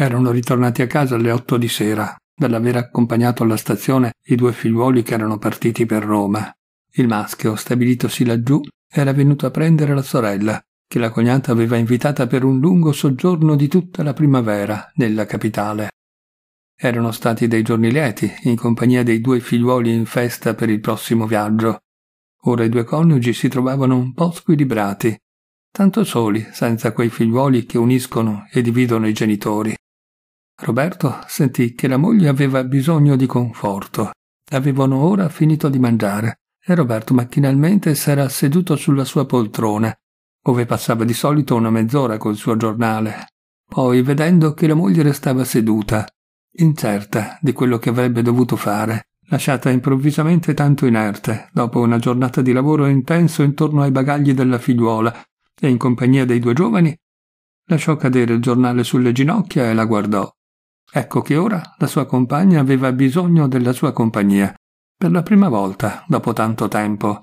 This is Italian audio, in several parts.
Erano ritornati a casa alle otto di sera, dall'aver accompagnato alla stazione i due figliuoli che erano partiti per Roma. Il maschio, stabilitosi laggiù, era venuto a prendere la sorella, che la cognata aveva invitata per un lungo soggiorno di tutta la primavera nella capitale. Erano stati dei giorni lieti, in compagnia dei due figliuoli in festa per il prossimo viaggio. Ora i due coniugi si trovavano un po' squilibrati, tanto soli, senza quei figliuoli che uniscono e dividono i genitori. Roberto sentì che la moglie aveva bisogno di conforto. Avevano ora finito di mangiare e Roberto macchinalmente s'era seduto sulla sua poltrona, ove passava di solito una mezz'ora col suo giornale. Poi, vedendo che la moglie restava seduta, incerta di quello che avrebbe dovuto fare, lasciata improvvisamente tanto inerte, dopo una giornata di lavoro intenso intorno ai bagagli della figliuola e in compagnia dei due giovani, lasciò cadere il giornale sulle ginocchia e la guardò. Ecco che ora la sua compagna aveva bisogno della sua compagnia, per la prima volta dopo tanto tempo.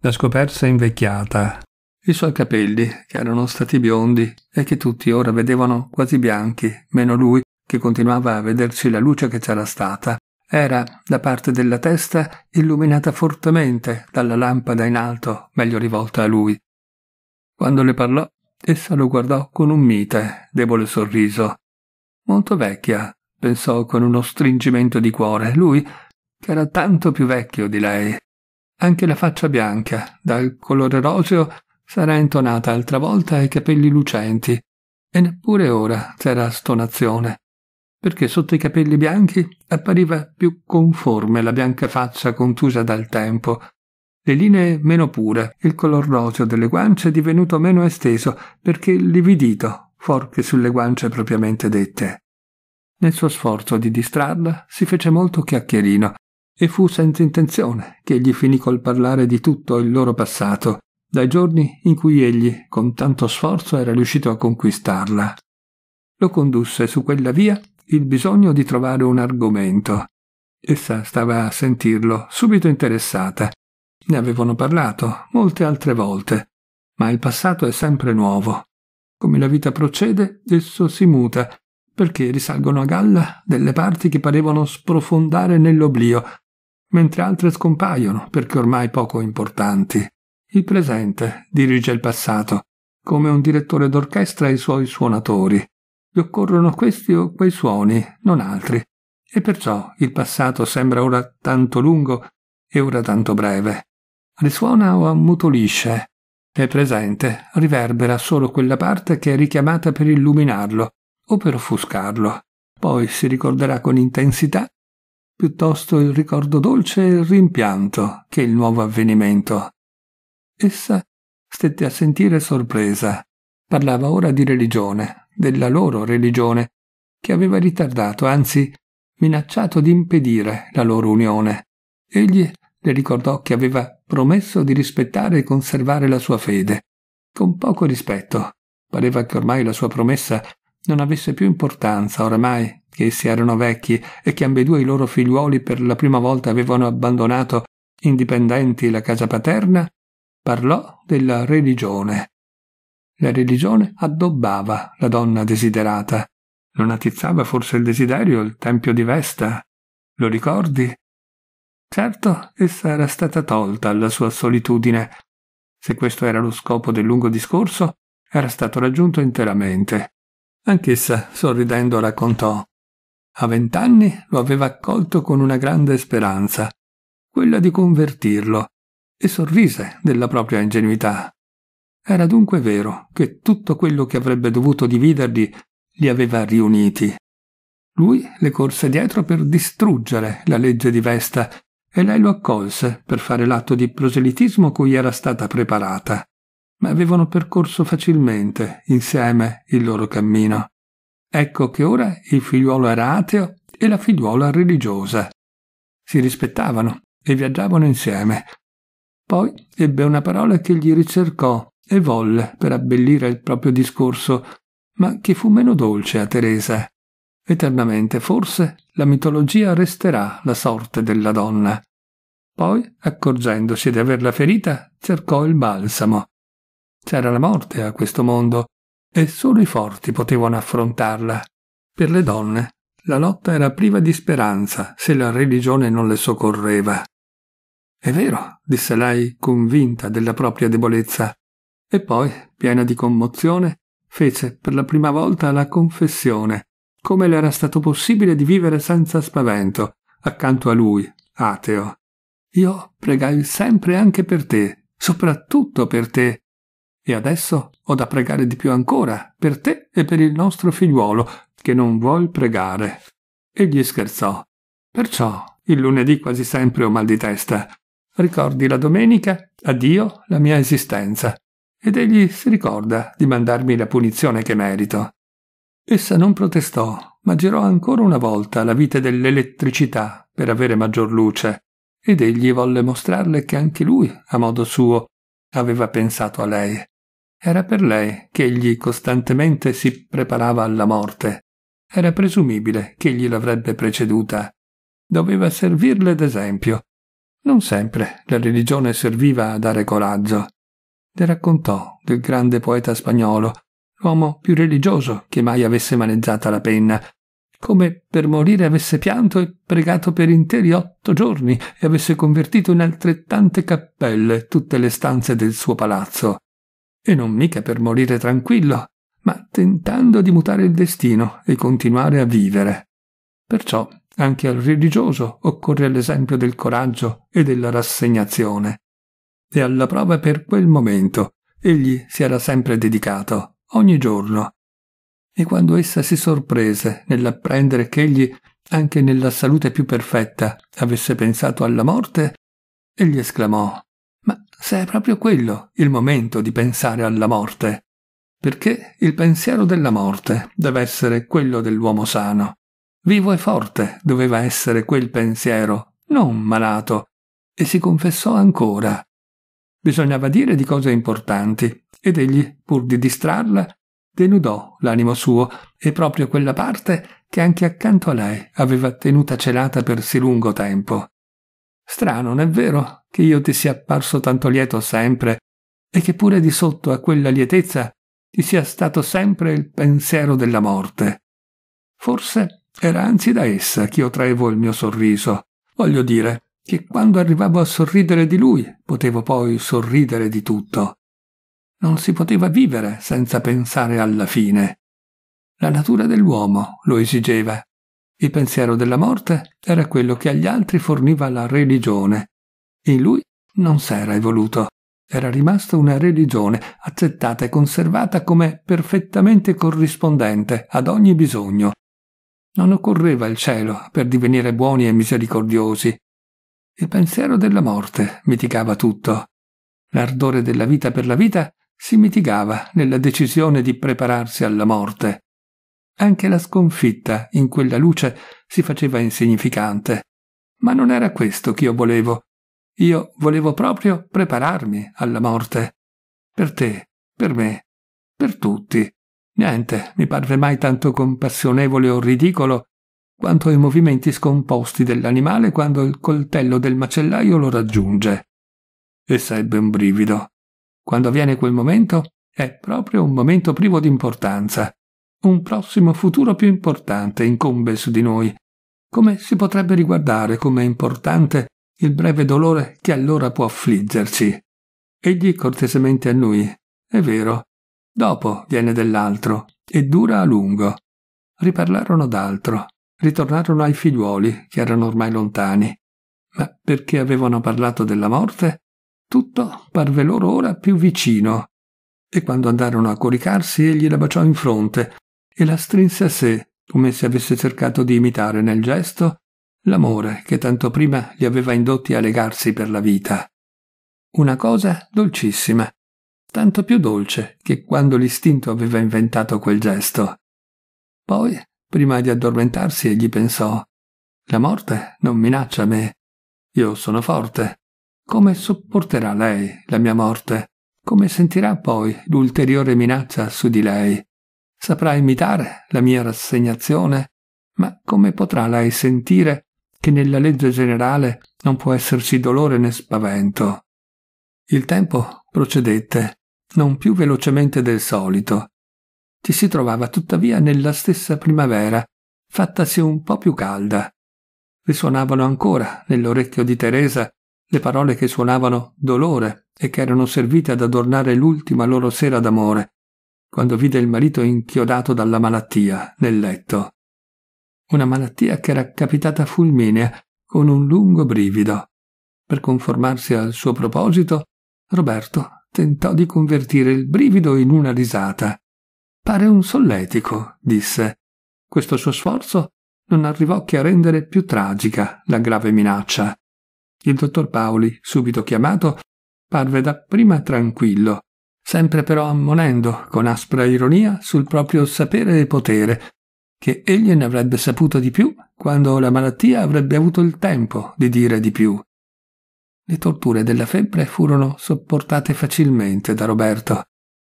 La scoperse invecchiata. I suoi capelli, che erano stati biondi e che tutti ora vedevano quasi bianchi, meno lui, che continuava a vederci la luce che c'era stata, era, da parte della testa, illuminata fortemente dalla lampada in alto, meglio rivolta a lui. Quando le parlò, essa lo guardò con un mite, debole sorriso, Molto vecchia, pensò con uno stringimento di cuore, lui, che era tanto più vecchio di lei. Anche la faccia bianca, dal colore roseo, s'era intonata altra volta ai capelli lucenti, e neppure ora c'era stonazione, perché sotto i capelli bianchi appariva più conforme la bianca faccia contusa dal tempo, le linee meno pure, il color roseo delle guance divenuto meno esteso perché lividito fuor che sulle guance propriamente dette. Nel suo sforzo di distrarla si fece molto chiacchierino e fu senza intenzione che egli finì col parlare di tutto il loro passato, dai giorni in cui egli, con tanto sforzo, era riuscito a conquistarla. Lo condusse su quella via il bisogno di trovare un argomento. Essa stava a sentirlo, subito interessata. Ne avevano parlato molte altre volte, ma il passato è sempre nuovo come la vita procede, esso si muta, perché risalgono a galla delle parti che parevano sprofondare nell'oblio, mentre altre scompaiono perché ormai poco importanti. Il presente dirige il passato, come un direttore d'orchestra i suoi suonatori. Gli occorrono questi o quei suoni, non altri, e perciò il passato sembra ora tanto lungo e ora tanto breve. Risuona o ammutolisce, è presente, riverbera solo quella parte che è richiamata per illuminarlo o per offuscarlo. Poi si ricorderà con intensità piuttosto il ricordo dolce e il rimpianto che il nuovo avvenimento. Essa stette a sentire sorpresa. Parlava ora di religione, della loro religione, che aveva ritardato, anzi minacciato di impedire la loro unione. Egli le ricordò che aveva promesso di rispettare e conservare la sua fede. Con poco rispetto. Pareva che ormai la sua promessa non avesse più importanza, oramai che essi erano vecchi e che ambedue i loro figliuoli per la prima volta avevano abbandonato indipendenti la casa paterna, parlò della religione. La religione addobbava la donna desiderata. Non attizzava forse il desiderio il tempio di Vesta? Lo ricordi? Certo, essa era stata tolta alla sua solitudine. Se questo era lo scopo del lungo discorso, era stato raggiunto interamente. Anch'essa, sorridendo, raccontò. A vent'anni lo aveva accolto con una grande speranza, quella di convertirlo, e sorrise della propria ingenuità. Era dunque vero che tutto quello che avrebbe dovuto dividergli li aveva riuniti. Lui le corse dietro per distruggere la legge di Vesta e lei lo accolse per fare l'atto di proselitismo cui era stata preparata, ma avevano percorso facilmente insieme il loro cammino. Ecco che ora il figliuolo era ateo e la figliuola religiosa. Si rispettavano e viaggiavano insieme. Poi ebbe una parola che gli ricercò e volle per abbellire il proprio discorso, ma che fu meno dolce a Teresa. Eternamente, forse, la mitologia resterà la sorte della donna. Poi, accorgendosi di averla ferita, cercò il balsamo. C'era la morte a questo mondo, e solo i forti potevano affrontarla. Per le donne la lotta era priva di speranza se la religione non le soccorreva. È vero, disse lei, convinta della propria debolezza, e poi, piena di commozione, fece per la prima volta la confessione come le era stato possibile di vivere senza spavento, accanto a lui, ateo. Io pregai sempre anche per te, soprattutto per te. E adesso ho da pregare di più ancora, per te e per il nostro figliuolo, che non vuol pregare. Egli scherzò. Perciò il lunedì quasi sempre ho mal di testa. Ricordi la domenica, addio, la mia esistenza. Ed egli si ricorda di mandarmi la punizione che merito. Essa non protestò, ma girò ancora una volta la vite dell'elettricità per avere maggior luce, ed egli volle mostrarle che anche lui, a modo suo, aveva pensato a lei. Era per lei che egli costantemente si preparava alla morte. Era presumibile che egli l'avrebbe preceduta. Doveva servirle d'esempio. Non sempre la religione serviva a dare coraggio. Le raccontò del grande poeta spagnolo l'uomo più religioso che mai avesse maneggiata la penna, come per morire avesse pianto e pregato per interi otto giorni e avesse convertito in altrettante cappelle tutte le stanze del suo palazzo. E non mica per morire tranquillo, ma tentando di mutare il destino e continuare a vivere. Perciò anche al religioso occorre l'esempio del coraggio e della rassegnazione. E alla prova per quel momento egli si era sempre dedicato ogni giorno, e quando essa si sorprese nell'apprendere che egli, anche nella salute più perfetta, avesse pensato alla morte, egli esclamò Ma se è proprio quello il momento di pensare alla morte, perché il pensiero della morte deve essere quello dell'uomo sano. Vivo e forte doveva essere quel pensiero, non malato, e si confessò ancora. Bisognava dire di cose importanti, ed egli, pur di distrarla, denudò l'animo suo e proprio quella parte che anche accanto a lei aveva tenuta celata per sì lungo tempo. Strano, non è vero, che io ti sia apparso tanto lieto sempre e che pure di sotto a quella lietezza ti sia stato sempre il pensiero della morte. Forse era anzi da essa che io traevo il mio sorriso. Voglio dire che quando arrivavo a sorridere di lui potevo poi sorridere di tutto. Non si poteva vivere senza pensare alla fine. La natura dell'uomo lo esigeva. Il pensiero della morte era quello che agli altri forniva la religione. In lui non s'era evoluto. Era rimasta una religione accettata e conservata come perfettamente corrispondente ad ogni bisogno. Non occorreva il cielo per divenire buoni e misericordiosi. Il pensiero della morte mitigava tutto. L'ardore della vita per la vita si mitigava nella decisione di prepararsi alla morte. Anche la sconfitta in quella luce si faceva insignificante. Ma non era questo che io volevo. Io volevo proprio prepararmi alla morte. Per te, per me, per tutti. Niente mi parve mai tanto compassionevole o ridicolo quanto i movimenti scomposti dell'animale quando il coltello del macellaio lo raggiunge. Essa ebbe un brivido. Quando avviene quel momento, è proprio un momento privo di importanza. Un prossimo futuro più importante incombe su di noi. Come si potrebbe riguardare come importante il breve dolore che allora può affliggerci? Egli cortesemente a noi. È vero. Dopo viene dell'altro e dura a lungo. Riparlarono d'altro. Ritornarono ai figliuoli che erano ormai lontani. Ma perché avevano parlato della morte? Tutto parve loro ora più vicino, e quando andarono a coricarsi egli la baciò in fronte e la strinse a sé, come se avesse cercato di imitare nel gesto l'amore che tanto prima li aveva indotti a legarsi per la vita. Una cosa dolcissima, tanto più dolce che quando l'istinto aveva inventato quel gesto. Poi, prima di addormentarsi, egli pensò La morte non minaccia me. Io sono forte. Come sopporterà lei la mia morte? Come sentirà poi l'ulteriore minaccia su di lei? Saprà imitare la mia rassegnazione? Ma come potrà lei sentire che nella legge generale non può esserci dolore né spavento? Il tempo procedette, non più velocemente del solito. Ci si trovava tuttavia nella stessa primavera, fattasi un po' più calda. Risuonavano ancora nell'orecchio di Teresa le parole che suonavano dolore e che erano servite ad adornare l'ultima loro sera d'amore, quando vide il marito inchiodato dalla malattia nel letto. Una malattia che era capitata fulminea con un lungo brivido. Per conformarsi al suo proposito, Roberto tentò di convertire il brivido in una risata. Pare un solletico, disse. Questo suo sforzo non arrivò che a rendere più tragica la grave minaccia. Il dottor Paoli, subito chiamato, parve dapprima tranquillo, sempre però ammonendo con aspra ironia sul proprio sapere e potere, che egli ne avrebbe saputo di più quando la malattia avrebbe avuto il tempo di dire di più. Le torture della febbre furono sopportate facilmente da Roberto,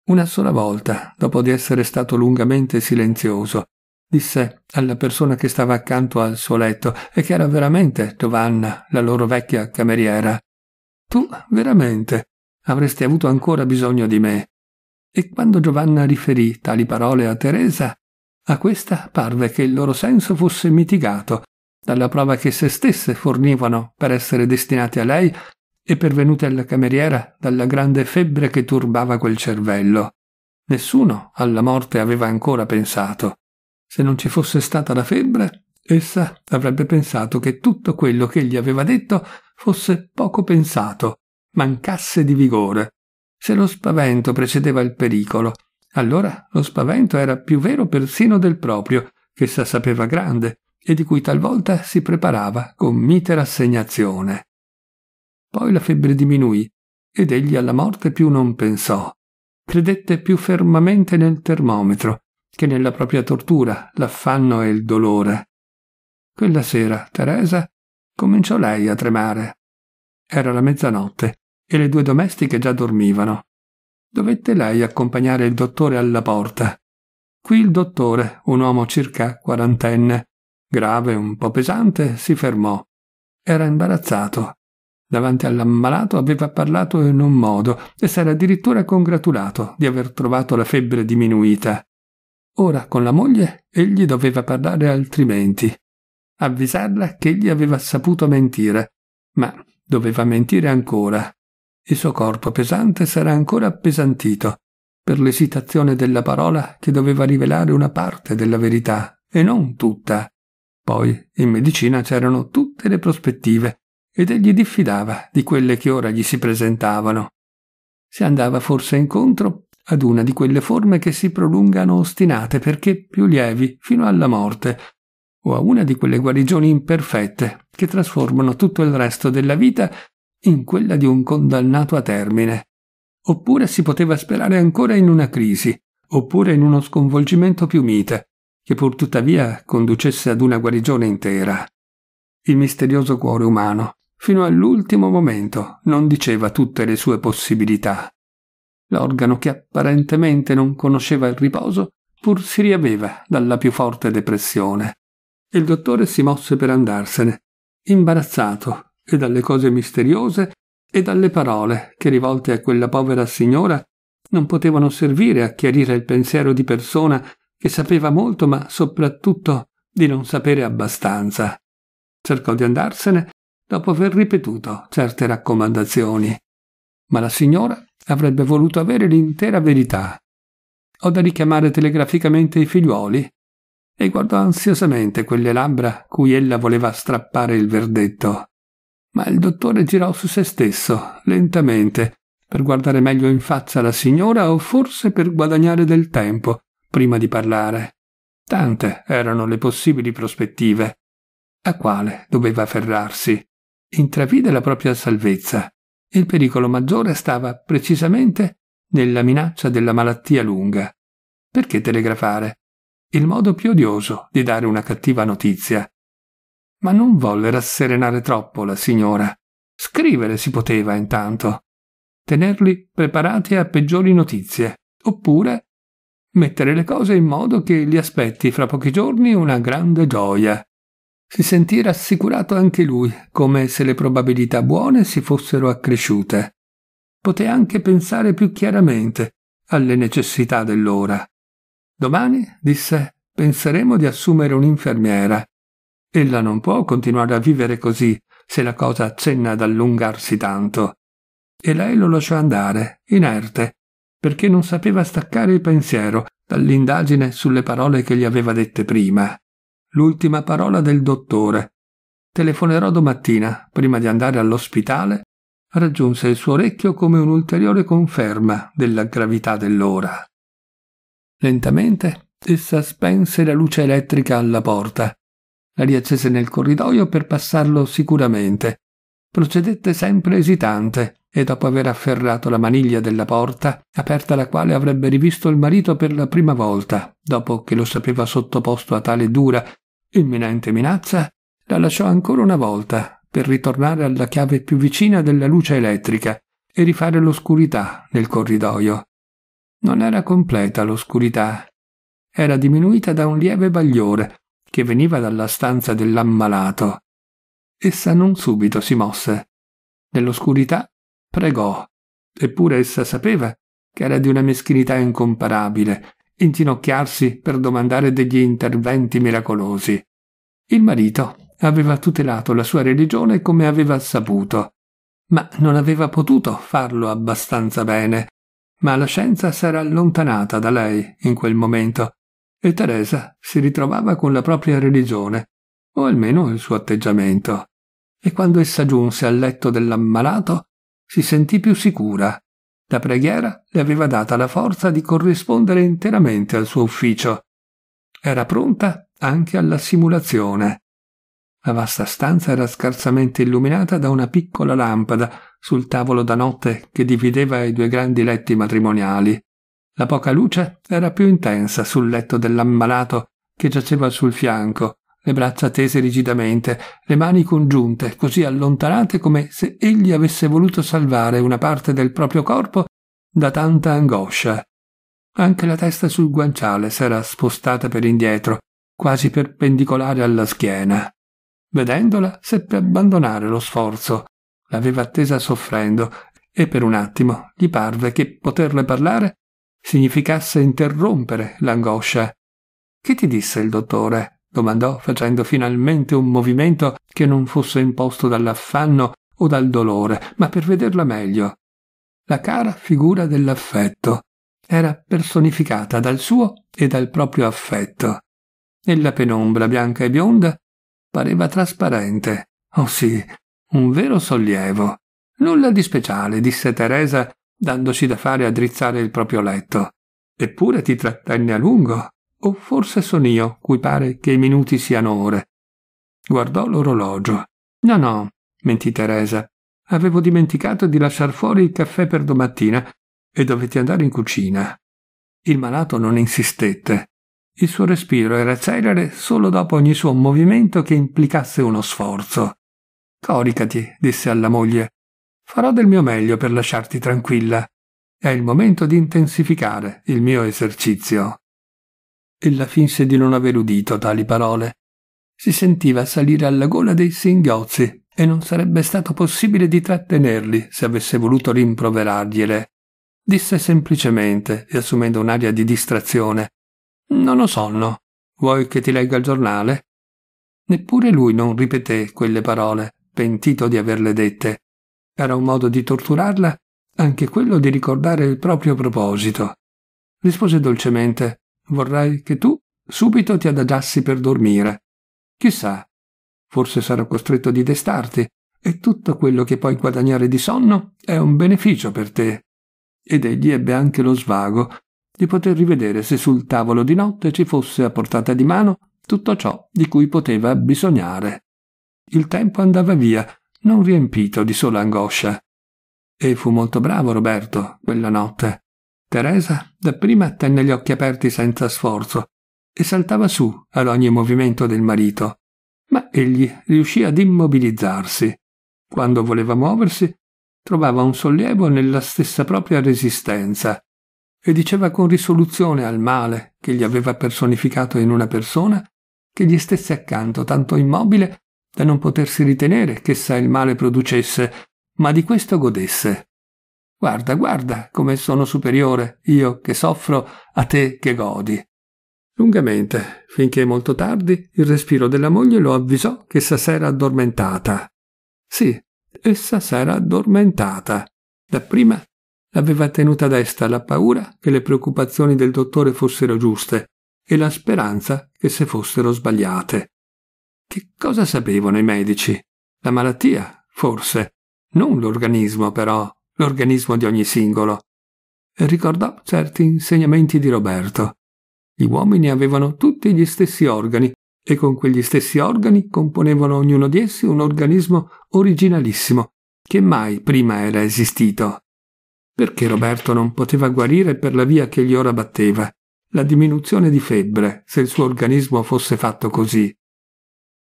una sola volta, dopo di essere stato lungamente silenzioso, disse alla persona che stava accanto al suo letto e che era veramente Giovanna, la loro vecchia cameriera. Tu veramente avresti avuto ancora bisogno di me. E quando Giovanna riferì tali parole a Teresa, a questa parve che il loro senso fosse mitigato dalla prova che se stesse fornivano per essere destinate a lei e pervenute alla cameriera dalla grande febbre che turbava quel cervello. Nessuno alla morte aveva ancora pensato. Se non ci fosse stata la febbre, essa avrebbe pensato che tutto quello che gli aveva detto fosse poco pensato, mancasse di vigore. Se lo spavento precedeva il pericolo, allora lo spavento era più vero persino del proprio, che essa sapeva grande e di cui talvolta si preparava con mite rassegnazione. Poi la febbre diminuì ed egli alla morte più non pensò. Credette più fermamente nel termometro che nella propria tortura, l'affanno e il dolore. Quella sera Teresa cominciò lei a tremare. Era la mezzanotte e le due domestiche già dormivano. Dovette lei accompagnare il dottore alla porta. Qui il dottore, un uomo circa quarantenne, grave un po' pesante, si fermò. Era imbarazzato. Davanti all'ammalato aveva parlato in un modo e s'era addirittura congratulato di aver trovato la febbre diminuita. Ora con la moglie egli doveva parlare altrimenti, avvisarla che egli aveva saputo mentire, ma doveva mentire ancora. Il suo corpo pesante s'era ancora appesantito per l'esitazione della parola che doveva rivelare una parte della verità e non tutta. Poi in medicina c'erano tutte le prospettive ed egli diffidava di quelle che ora gli si presentavano. Si andava forse incontro ad una di quelle forme che si prolungano ostinate perché più lievi fino alla morte, o a una di quelle guarigioni imperfette che trasformano tutto il resto della vita in quella di un condannato a termine. Oppure si poteva sperare ancora in una crisi, oppure in uno sconvolgimento più mite, che pur tuttavia conducesse ad una guarigione intera. Il misterioso cuore umano, fino all'ultimo momento, non diceva tutte le sue possibilità. L'organo che apparentemente non conosceva il riposo pur si riaveva dalla più forte depressione. Il dottore si mosse per andarsene, imbarazzato e dalle cose misteriose e dalle parole che rivolte a quella povera signora non potevano servire a chiarire il pensiero di persona che sapeva molto ma soprattutto di non sapere abbastanza. Cercò di andarsene dopo aver ripetuto certe raccomandazioni, ma la signora avrebbe voluto avere l'intera verità. Ho da richiamare telegraficamente i figliuoli. E guardò ansiosamente quelle labbra cui ella voleva strappare il verdetto. Ma il dottore girò su se stesso, lentamente, per guardare meglio in faccia la signora o forse per guadagnare del tempo, prima di parlare. Tante erano le possibili prospettive. A quale doveva afferrarsi? Intravide la propria salvezza il pericolo maggiore stava precisamente nella minaccia della malattia lunga. Perché telegrafare? Il modo più odioso di dare una cattiva notizia. Ma non volle rasserenare troppo la signora. Scrivere si poteva intanto. Tenerli preparati a peggiori notizie, oppure mettere le cose in modo che li aspetti fra pochi giorni una grande gioia. Si sentì rassicurato anche lui, come se le probabilità buone si fossero accresciute. Poté anche pensare più chiaramente alle necessità dell'ora. Domani, disse, penseremo di assumere un'infermiera. Ella non può continuare a vivere così se la cosa accenna ad allungarsi tanto. E lei lo lasciò andare, inerte, perché non sapeva staccare il pensiero dall'indagine sulle parole che gli aveva dette prima l'ultima parola del dottore. Telefonerò domattina, prima di andare all'ospitale, raggiunse il suo orecchio come un'ulteriore conferma della gravità dell'ora. Lentamente essa spense la luce elettrica alla porta. La riaccese nel corridoio per passarlo sicuramente procedette sempre esitante e dopo aver afferrato la maniglia della porta, aperta la quale avrebbe rivisto il marito per la prima volta, dopo che lo sapeva sottoposto a tale dura, imminente minaccia, la lasciò ancora una volta per ritornare alla chiave più vicina della luce elettrica e rifare l'oscurità nel corridoio. Non era completa l'oscurità. Era diminuita da un lieve bagliore che veniva dalla stanza dell'ammalato Essa non subito si mosse. Nell'oscurità pregò, eppure essa sapeva che era di una meschinità incomparabile inginocchiarsi per domandare degli interventi miracolosi. Il marito aveva tutelato la sua religione come aveva saputo, ma non aveva potuto farlo abbastanza bene. Ma la scienza s'era allontanata da lei in quel momento e Teresa si ritrovava con la propria religione, o almeno il suo atteggiamento, e quando essa giunse al letto dell'ammalato si sentì più sicura. La preghiera le aveva data la forza di corrispondere interamente al suo ufficio. Era pronta anche alla simulazione. La vasta stanza era scarsamente illuminata da una piccola lampada sul tavolo da notte che divideva i due grandi letti matrimoniali. La poca luce era più intensa sul letto dell'ammalato che giaceva sul fianco, le braccia tese rigidamente, le mani congiunte, così allontanate come se egli avesse voluto salvare una parte del proprio corpo da tanta angoscia. Anche la testa sul guanciale s'era spostata per indietro, quasi perpendicolare alla schiena. Vedendola, seppe abbandonare lo sforzo. L'aveva attesa soffrendo e per un attimo gli parve che poterle parlare significasse interrompere l'angoscia. Che ti disse il dottore? domandò facendo finalmente un movimento che non fosse imposto dall'affanno o dal dolore, ma per vederla meglio. La cara figura dell'affetto era personificata dal suo e dal proprio affetto. Nella penombra bianca e bionda pareva trasparente. Oh sì, un vero sollievo. Nulla di speciale, disse Teresa, dandosi da fare a drizzare il proprio letto. Eppure ti trattenne a lungo. O forse sono io, cui pare che i minuti siano ore. Guardò l'orologio. No, no, mentì Teresa. Avevo dimenticato di lasciar fuori il caffè per domattina e dovetti andare in cucina. Il malato non insistette. Il suo respiro era celere solo dopo ogni suo movimento che implicasse uno sforzo. Coricati, disse alla moglie. Farò del mio meglio per lasciarti tranquilla. È il momento di intensificare il mio esercizio. Ella finse di non aver udito tali parole. Si sentiva salire alla gola dei singhiozzi e non sarebbe stato possibile di trattenerli se avesse voluto rimproverargliele. Disse semplicemente, riassumendo un'aria di distrazione, Non ho sonno. Vuoi che ti legga il giornale? Neppure lui non ripeté quelle parole, pentito di averle dette. Era un modo di torturarla anche quello di ricordare il proprio proposito. Rispose dolcemente Vorrei che tu subito ti adagiassi per dormire. Chissà, forse sarò costretto di destarti e tutto quello che puoi guadagnare di sonno è un beneficio per te. Ed egli ebbe anche lo svago di poter rivedere se sul tavolo di notte ci fosse a portata di mano tutto ciò di cui poteva bisognare. Il tempo andava via, non riempito di sola angoscia. E fu molto bravo Roberto quella notte. Teresa dapprima tenne gli occhi aperti senza sforzo e saltava su ad ogni movimento del marito, ma egli riuscì ad immobilizzarsi. Quando voleva muoversi, trovava un sollievo nella stessa propria resistenza e diceva con risoluzione al male che gli aveva personificato in una persona che gli stesse accanto tanto immobile da non potersi ritenere ch'essa il male producesse, ma di questo godesse. Guarda, guarda come sono superiore, io che soffro, a te che godi. Lungamente, finché molto tardi, il respiro della moglie lo avvisò che essa s'era addormentata. Sì, essa s'era addormentata. Dapprima l'aveva tenuta desta la paura che le preoccupazioni del dottore fossero giuste e la speranza che se fossero sbagliate. Che cosa sapevano i medici? La malattia, forse, non l'organismo, però l'organismo di ogni singolo. Ricordò certi insegnamenti di Roberto. Gli uomini avevano tutti gli stessi organi e con quegli stessi organi componevano ognuno di essi un organismo originalissimo, che mai prima era esistito. Perché Roberto non poteva guarire per la via che gli ora batteva, la diminuzione di febbre, se il suo organismo fosse fatto così.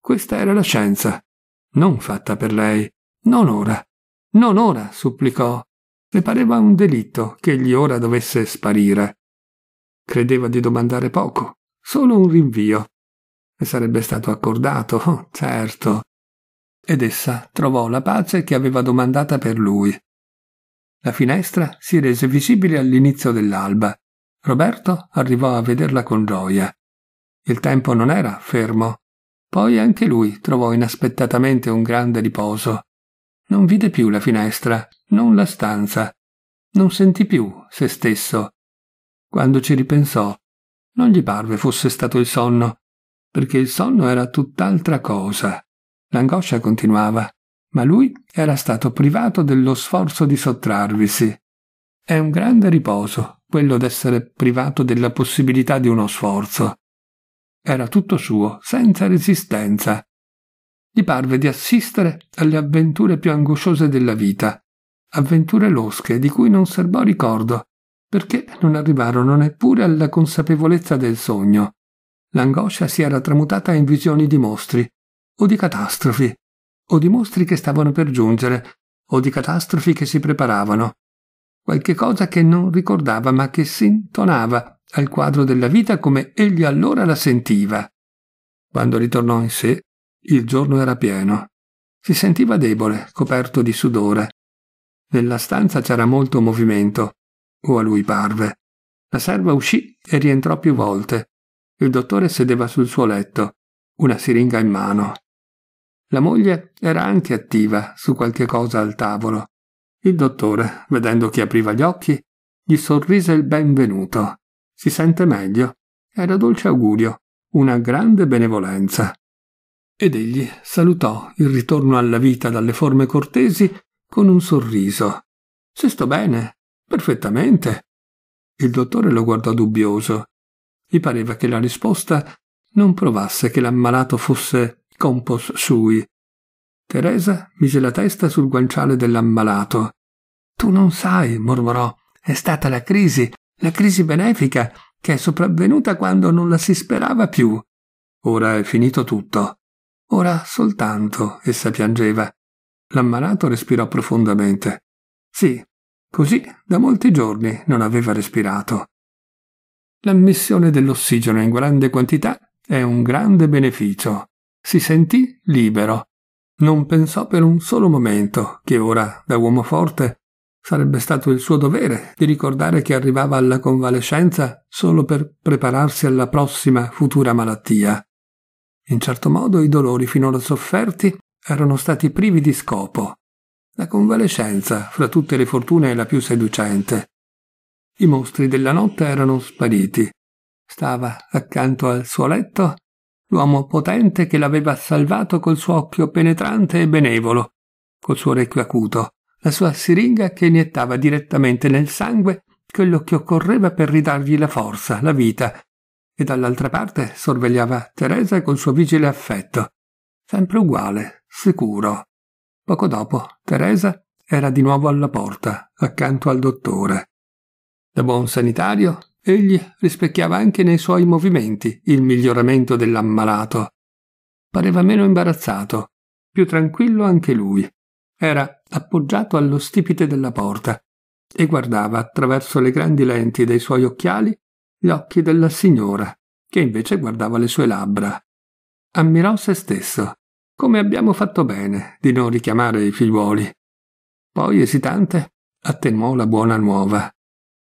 Questa era la scienza, non fatta per lei, non ora, non ora, supplicò. Le pareva un delitto che egli ora dovesse sparire. Credeva di domandare poco, solo un rinvio. E sarebbe stato accordato, oh, certo. Ed essa trovò la pace che aveva domandata per lui. La finestra si rese visibile all'inizio dell'alba. Roberto arrivò a vederla con gioia. Il tempo non era fermo. Poi anche lui trovò inaspettatamente un grande riposo. Non vide più la finestra, non la stanza, non sentì più se stesso. Quando ci ripensò, non gli parve fosse stato il sonno, perché il sonno era tutt'altra cosa. L'angoscia continuava, ma lui era stato privato dello sforzo di sottrarvisi. È un grande riposo quello d'essere privato della possibilità di uno sforzo. Era tutto suo, senza resistenza gli parve di assistere alle avventure più angosciose della vita, avventure losche di cui non serbò ricordo, perché non arrivarono neppure alla consapevolezza del sogno. L'angoscia si era tramutata in visioni di mostri, o di catastrofi, o di mostri che stavano per giungere, o di catastrofi che si preparavano. Qualche cosa che non ricordava ma che s'intonava al quadro della vita come egli allora la sentiva. Quando ritornò in sé, il giorno era pieno. Si sentiva debole, coperto di sudore. Nella stanza c'era molto movimento, o a lui parve. La serva uscì e rientrò più volte. Il dottore sedeva sul suo letto, una siringa in mano. La moglie era anche attiva su qualche cosa al tavolo. Il dottore, vedendo chi apriva gli occhi, gli sorrise il benvenuto. Si sente meglio. Era dolce augurio, una grande benevolenza ed egli salutò il ritorno alla vita dalle forme cortesi con un sorriso. Se sto bene, perfettamente. Il dottore lo guardò dubbioso. Gli pareva che la risposta non provasse che l'ammalato fosse compos sui. Teresa mise la testa sul guanciale dell'ammalato. Tu non sai, mormorò, è stata la crisi, la crisi benefica, che è sopravvenuta quando non la si sperava più. Ora è finito tutto. Ora soltanto essa piangeva. L'ammalato respirò profondamente. Sì, così da molti giorni non aveva respirato. L'ammissione dell'ossigeno in grande quantità è un grande beneficio. Si sentì libero. Non pensò per un solo momento che ora, da uomo forte, sarebbe stato il suo dovere di ricordare che arrivava alla convalescenza solo per prepararsi alla prossima futura malattia. In certo modo i dolori finora sofferti erano stati privi di scopo. La convalescenza, fra tutte le fortune, è la più seducente. I mostri della notte erano spariti. Stava accanto al suo letto l'uomo potente che l'aveva salvato col suo occhio penetrante e benevolo, col suo orecchio acuto, la sua siringa che iniettava direttamente nel sangue quello che occorreva per ridargli la forza, la vita, e dall'altra parte sorvegliava Teresa col suo vigile affetto, sempre uguale, sicuro. Poco dopo, Teresa era di nuovo alla porta, accanto al dottore. Da buon sanitario, egli rispecchiava anche nei suoi movimenti il miglioramento dell'ammalato. Pareva meno imbarazzato, più tranquillo anche lui. Era appoggiato allo stipite della porta e guardava attraverso le grandi lenti dei suoi occhiali gli occhi della signora, che invece guardava le sue labbra. Ammirò se stesso. Come abbiamo fatto bene di non richiamare i figliuoli. Poi, esitante, attenuò la buona nuova.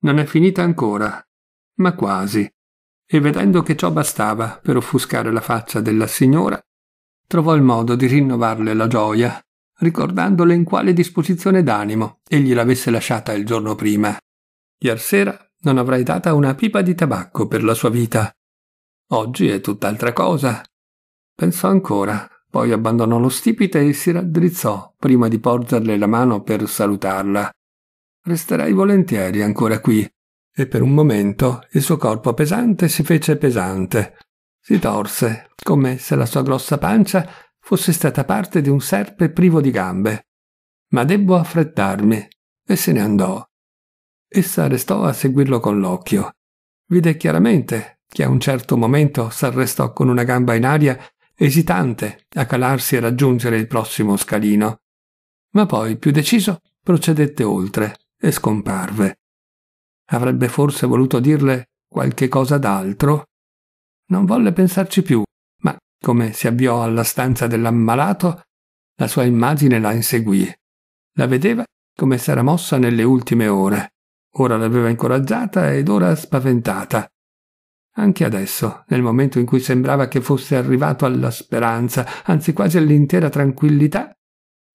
Non è finita ancora, ma quasi. E vedendo che ciò bastava per offuscare la faccia della signora, trovò il modo di rinnovarle la gioia, ricordandole in quale disposizione d'animo egli l'avesse lasciata il giorno prima. Iersera non avrei data una pipa di tabacco per la sua vita. Oggi è tutt'altra cosa. Pensò ancora, poi abbandonò lo stipite e si raddrizzò prima di porgerle la mano per salutarla. Resterai volentieri ancora qui. E per un momento il suo corpo pesante si fece pesante. Si torse, come se la sua grossa pancia fosse stata parte di un serpe privo di gambe. Ma debbo affrettarmi. E se ne andò. Essa restò a seguirlo con l'occhio. Vide chiaramente che a un certo momento s'arrestò con una gamba in aria, esitante a calarsi e raggiungere il prossimo scalino. Ma poi, più deciso, procedette oltre e scomparve. Avrebbe forse voluto dirle qualche cosa d'altro? Non volle pensarci più, ma come si avviò alla stanza dell'ammalato, la sua immagine la inseguì. La vedeva come s'era mossa nelle ultime ore. Ora l'aveva incoraggiata ed ora spaventata. Anche adesso, nel momento in cui sembrava che fosse arrivato alla speranza, anzi quasi all'intera tranquillità,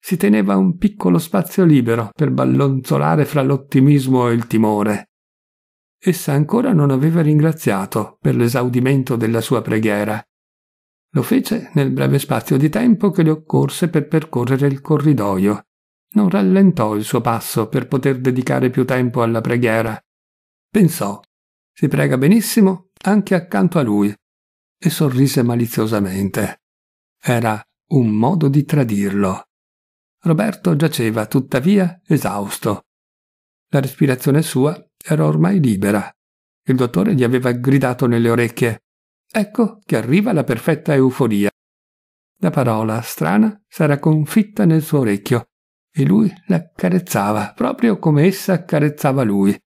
si teneva un piccolo spazio libero per ballonzolare fra l'ottimismo e il timore. Essa ancora non aveva ringraziato per l'esaudimento della sua preghiera. Lo fece nel breve spazio di tempo che le occorse per percorrere il corridoio non rallentò il suo passo per poter dedicare più tempo alla preghiera. Pensò, si prega benissimo anche accanto a lui, e sorrise maliziosamente. Era un modo di tradirlo. Roberto giaceva tuttavia esausto. La respirazione sua era ormai libera. Il dottore gli aveva gridato nelle orecchie Ecco che arriva la perfetta euforia. La parola strana s'era confitta nel suo orecchio e lui l'accarezzava proprio come essa accarezzava lui.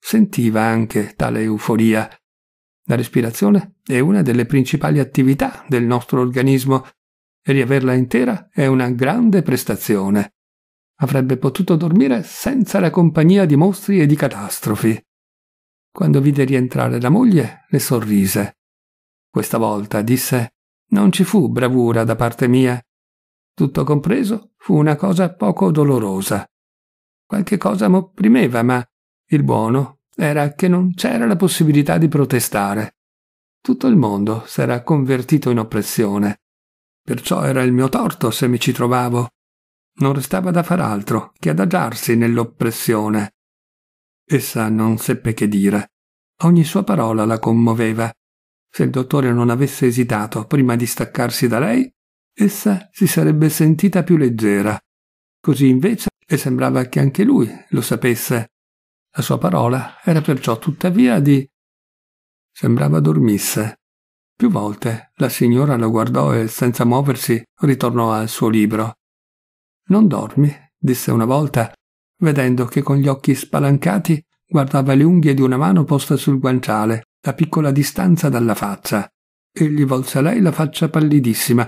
Sentiva anche tale euforia. La respirazione è una delle principali attività del nostro organismo e riaverla intera è una grande prestazione. Avrebbe potuto dormire senza la compagnia di mostri e di catastrofi. Quando vide rientrare la moglie, le sorrise. Questa volta disse: Non ci fu bravura da parte mia tutto compreso, fu una cosa poco dolorosa. Qualche cosa m'opprimeva, ma il buono era che non c'era la possibilità di protestare. Tutto il mondo s'era convertito in oppressione. Perciò era il mio torto se mi ci trovavo. Non restava da far altro che adagiarsi nell'oppressione. Essa non seppe che dire. Ogni sua parola la commuoveva. Se il dottore non avesse esitato prima di staccarsi da lei, essa si sarebbe sentita più leggera. Così invece le sembrava che anche lui lo sapesse. La sua parola era perciò tuttavia di... Sembrava dormisse. Più volte la signora lo guardò e senza muoversi ritornò al suo libro. Non dormi, disse una volta, vedendo che con gli occhi spalancati guardava le unghie di una mano posta sul guanciale, a piccola distanza dalla faccia, e gli volse a lei la faccia pallidissima,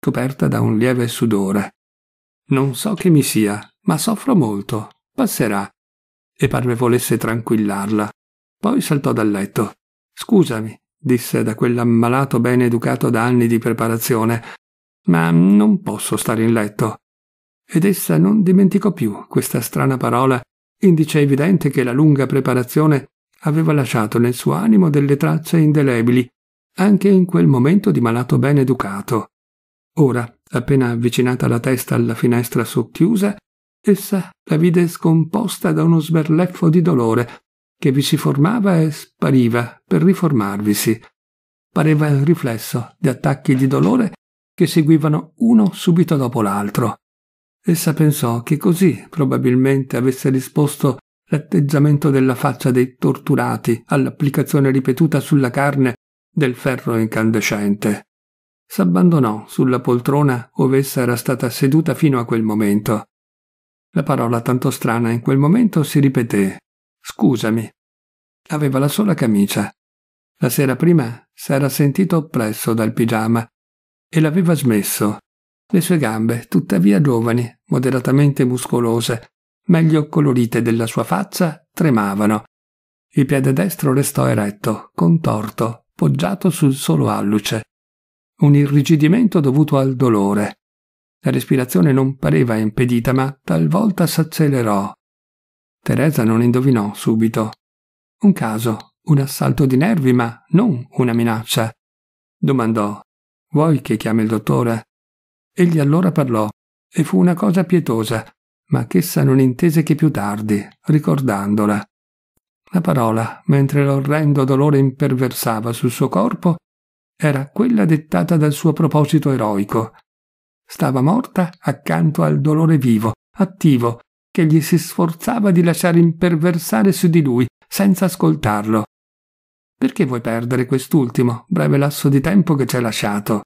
coperta da un lieve sudore. Non so che mi sia, ma soffro molto. Passerà. E parve volesse tranquillarla. Poi saltò dal letto. Scusami, disse da quell'ammalato ben educato da anni di preparazione, ma non posso stare in letto. Ed essa non dimenticò più questa strana parola, indice evidente che la lunga preparazione aveva lasciato nel suo animo delle tracce indelebili, anche in quel momento di malato ben educato. Ora, appena avvicinata la testa alla finestra socchiusa, essa la vide scomposta da uno sberleffo di dolore che vi si formava e spariva per riformarvisi. Pareva il riflesso di attacchi di dolore che seguivano uno subito dopo l'altro. Essa pensò che così probabilmente avesse risposto l'atteggiamento della faccia dei torturati all'applicazione ripetuta sulla carne del ferro incandescente s'abbandonò sulla poltrona ove essa era stata seduta fino a quel momento. La parola tanto strana in quel momento si ripeté. Scusami. Aveva la sola camicia. La sera prima s'era sentito oppresso dal pigiama e l'aveva smesso. Le sue gambe, tuttavia giovani, moderatamente muscolose, meglio colorite della sua faccia, tremavano. Il piede destro restò eretto, contorto, poggiato sul solo alluce un irrigidimento dovuto al dolore. La respirazione non pareva impedita, ma talvolta s'accelerò. Teresa non indovinò subito. Un caso, un assalto di nervi, ma non una minaccia. Domandò: Vuoi che chiami il dottore? Egli allora parlò, e fu una cosa pietosa, ma ch'essa non intese che più tardi, ricordandola. La parola, mentre l'orrendo dolore imperversava sul suo corpo, era quella dettata dal suo proposito eroico. Stava morta accanto al dolore vivo, attivo, che gli si sforzava di lasciare imperversare su di lui, senza ascoltarlo. Perché vuoi perdere quest'ultimo breve lasso di tempo che ci hai lasciato?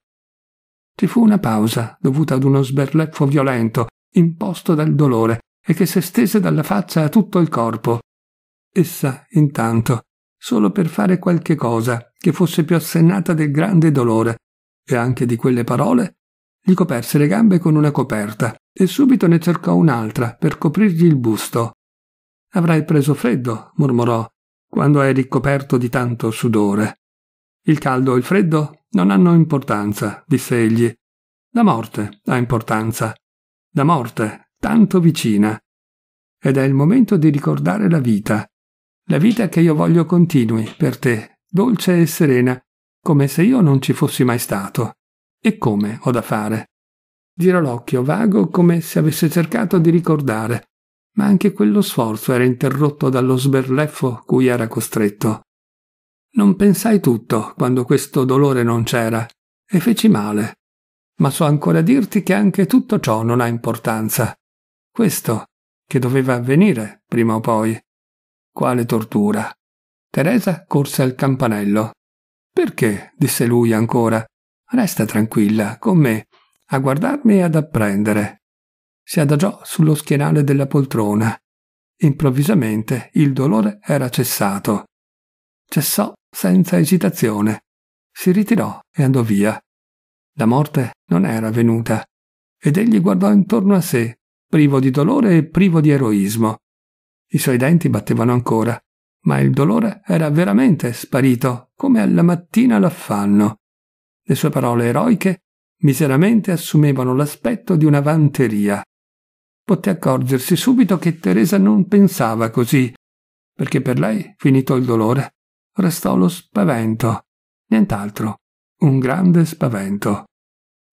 Ci fu una pausa, dovuta ad uno sberleffo violento, imposto dal dolore, e che si stese dalla faccia a tutto il corpo. Essa, intanto, solo per fare qualche cosa, che fosse più assennata del grande dolore, e anche di quelle parole gli coperse le gambe con una coperta e subito ne cercò un'altra per coprirgli il busto. Avrai preso freddo, mormorò, quando è ricoperto di tanto sudore. Il caldo e il freddo non hanno importanza, disse egli. La morte ha importanza. La morte, tanto vicina. Ed è il momento di ricordare la vita. La vita che io voglio continui per te, dolce e serena, come se io non ci fossi mai stato. E come ho da fare? Giro l'occhio vago come se avesse cercato di ricordare, ma anche quello sforzo era interrotto dallo sberleffo cui era costretto. Non pensai tutto quando questo dolore non c'era, e feci male. Ma so ancora dirti che anche tutto ciò non ha importanza. Questo, che doveva avvenire prima o poi. Quale tortura. Teresa corse al campanello. Perché? disse lui ancora. Resta tranquilla, con me, a guardarmi e ad apprendere. Si adagiò sullo schienale della poltrona. Improvvisamente il dolore era cessato. Cessò senza esitazione. Si ritirò e andò via. La morte non era venuta ed egli guardò intorno a sé, privo di dolore e privo di eroismo. I suoi denti battevano ancora ma il dolore era veramente sparito, come alla mattina l'affanno. Le sue parole eroiche miseramente assumevano l'aspetto di una vanteria. Poté accorgersi subito che Teresa non pensava così, perché per lei, finito il dolore, restò lo spavento, nient'altro, un grande spavento.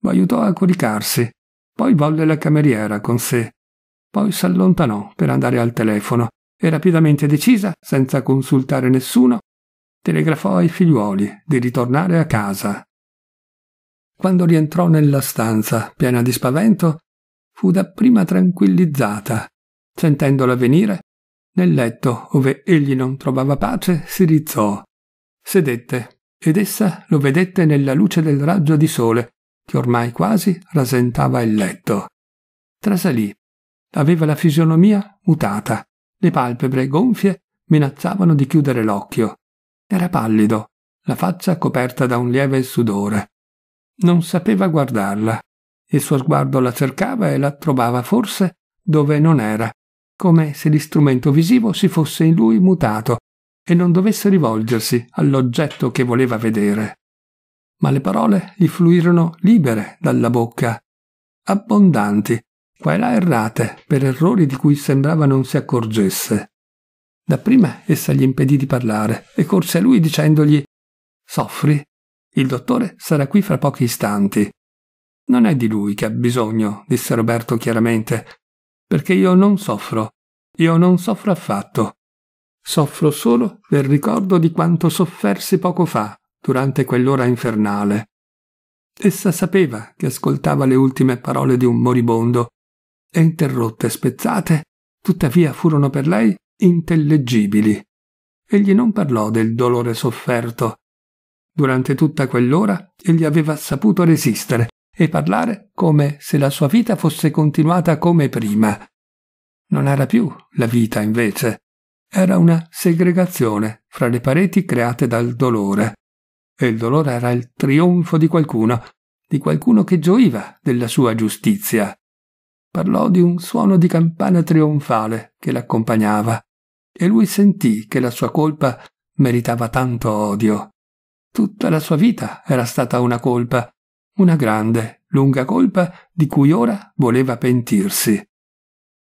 Lo aiutò a coricarsi, poi volle la cameriera con sé, poi s'allontanò per andare al telefono e rapidamente decisa, senza consultare nessuno, telegrafò ai figliuoli di ritornare a casa. Quando rientrò nella stanza, piena di spavento, fu dapprima tranquillizzata, sentendola venire, nel letto ove egli non trovava pace, si rizzò, sedette, ed essa lo vedette nella luce del raggio di sole, che ormai quasi rasentava il letto. Trasalì, aveva la fisionomia mutata, le palpebre gonfie minacciavano di chiudere l'occhio. Era pallido, la faccia coperta da un lieve sudore. Non sapeva guardarla. Il suo sguardo la cercava e la trovava forse dove non era, come se l'istrumento visivo si fosse in lui mutato e non dovesse rivolgersi all'oggetto che voleva vedere. Ma le parole gli fluirono libere dalla bocca, abbondanti, qua e là errate, per errori di cui sembrava non si accorgesse. Dapprima essa gli impedì di parlare e corse a lui dicendogli Soffri, il dottore sarà qui fra pochi istanti. Non è di lui che ha bisogno, disse Roberto chiaramente, perché io non soffro, io non soffro affatto. Soffro solo del ricordo di quanto soffersi poco fa, durante quell'ora infernale. Essa sapeva che ascoltava le ultime parole di un moribondo e interrotte, spezzate, tuttavia furono per lei intellegibili. Egli non parlò del dolore sofferto. Durante tutta quell'ora egli aveva saputo resistere e parlare come se la sua vita fosse continuata come prima. Non era più la vita, invece. Era una segregazione fra le pareti create dal dolore. E il dolore era il trionfo di qualcuno, di qualcuno che gioiva della sua giustizia parlò di un suono di campana trionfale che l'accompagnava e lui sentì che la sua colpa meritava tanto odio. Tutta la sua vita era stata una colpa, una grande, lunga colpa di cui ora voleva pentirsi.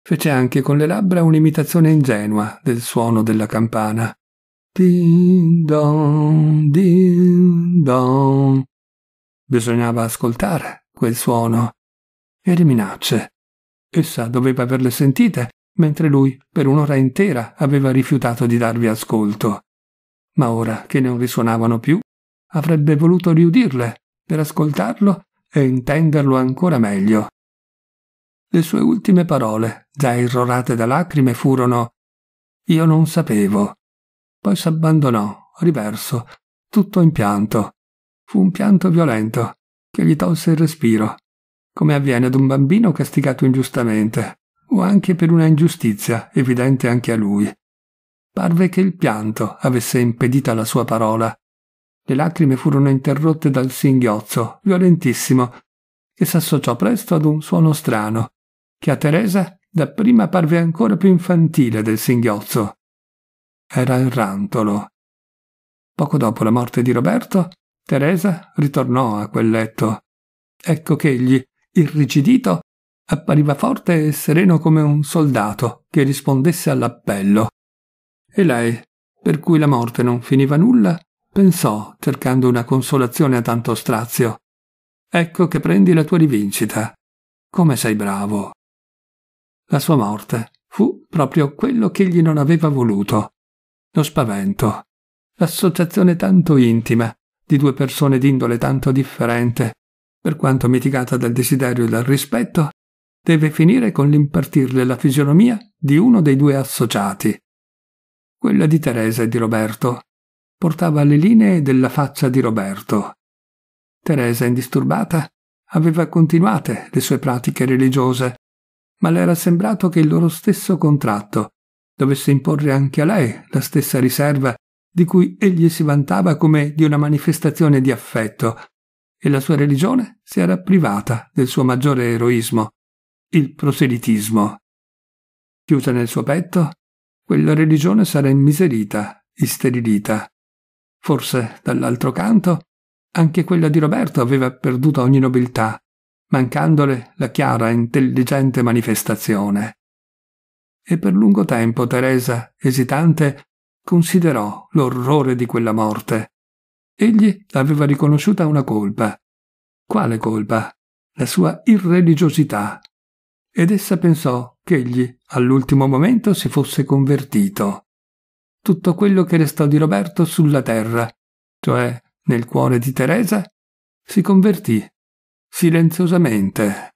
Fece anche con le labbra un'imitazione ingenua del suono della campana. Din don, din don. Bisognava ascoltare quel suono e le minacce. Essa doveva averle sentite, mentre lui per un'ora intera aveva rifiutato di darvi ascolto. Ma ora che non risuonavano più, avrebbe voluto riudirle per ascoltarlo e intenderlo ancora meglio. Le sue ultime parole, già irrorate da lacrime, furono Io non sapevo. Poi s'abbandonò, riverso, tutto in pianto. Fu un pianto violento, che gli tolse il respiro come avviene ad un bambino castigato ingiustamente, o anche per una ingiustizia evidente anche a lui. Parve che il pianto avesse impedita la sua parola. Le lacrime furono interrotte dal singhiozzo, violentissimo, che s'associò presto ad un suono strano, che a Teresa dapprima parve ancora più infantile del singhiozzo. Era il rantolo. Poco dopo la morte di Roberto, Teresa ritornò a quel letto. Ecco che egli irrigidito, appariva forte e sereno come un soldato che rispondesse all'appello. E lei, per cui la morte non finiva nulla, pensò, cercando una consolazione a tanto strazio. Ecco che prendi la tua rivincita. Come sei bravo. La sua morte fu proprio quello che egli non aveva voluto. Lo spavento, l'associazione tanto intima di due persone d'indole tanto differente, per quanto mitigata dal desiderio e dal rispetto, deve finire con l'impartirle la fisionomia di uno dei due associati. Quella di Teresa e di Roberto portava le linee della faccia di Roberto. Teresa, indisturbata, aveva continuate le sue pratiche religiose, ma le era sembrato che il loro stesso contratto dovesse imporre anche a lei la stessa riserva di cui egli si vantava come di una manifestazione di affetto e la sua religione si era privata del suo maggiore eroismo, il proselitismo. Chiusa nel suo petto, quella religione s'era immiserita, isterilita. Forse, dall'altro canto, anche quella di Roberto aveva perduto ogni nobiltà, mancandole la chiara e intelligente manifestazione. E per lungo tempo Teresa, esitante, considerò l'orrore di quella morte, Egli aveva riconosciuta una colpa. Quale colpa? La sua irreligiosità. Ed essa pensò che egli, all'ultimo momento, si fosse convertito. Tutto quello che restò di Roberto sulla terra, cioè nel cuore di Teresa, si convertì silenziosamente.